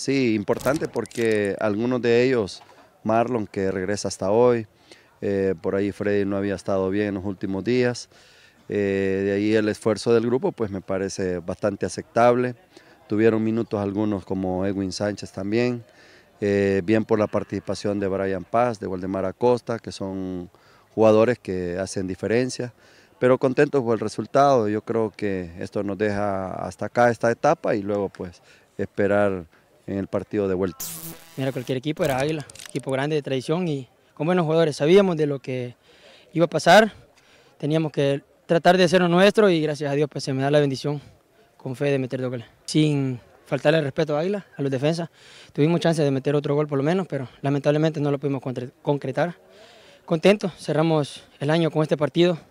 Sí, importante porque algunos de ellos, Marlon que regresa hasta hoy, eh, por ahí Freddy no había estado bien en los últimos días, eh, de ahí el esfuerzo del grupo pues me parece bastante aceptable. Tuvieron minutos algunos como Edwin Sánchez también, eh, bien por la participación de Brian Paz, de Waldemar Acosta, que son jugadores que hacen diferencia, pero contentos por el resultado. Yo creo que esto nos deja hasta acá esta etapa y luego pues esperar en el partido de vuelta. Mira, cualquier equipo era Águila, equipo grande de tradición y con buenos jugadores. Sabíamos de lo que iba a pasar, teníamos que tratar de hacer lo nuestro y gracias a Dios pues se me da la bendición con fe de meter dos goles. Sin faltarle el respeto a Águila, a los defensas, tuvimos chance de meter otro gol por lo menos, pero lamentablemente no lo pudimos concretar. Contento, cerramos el año con este partido.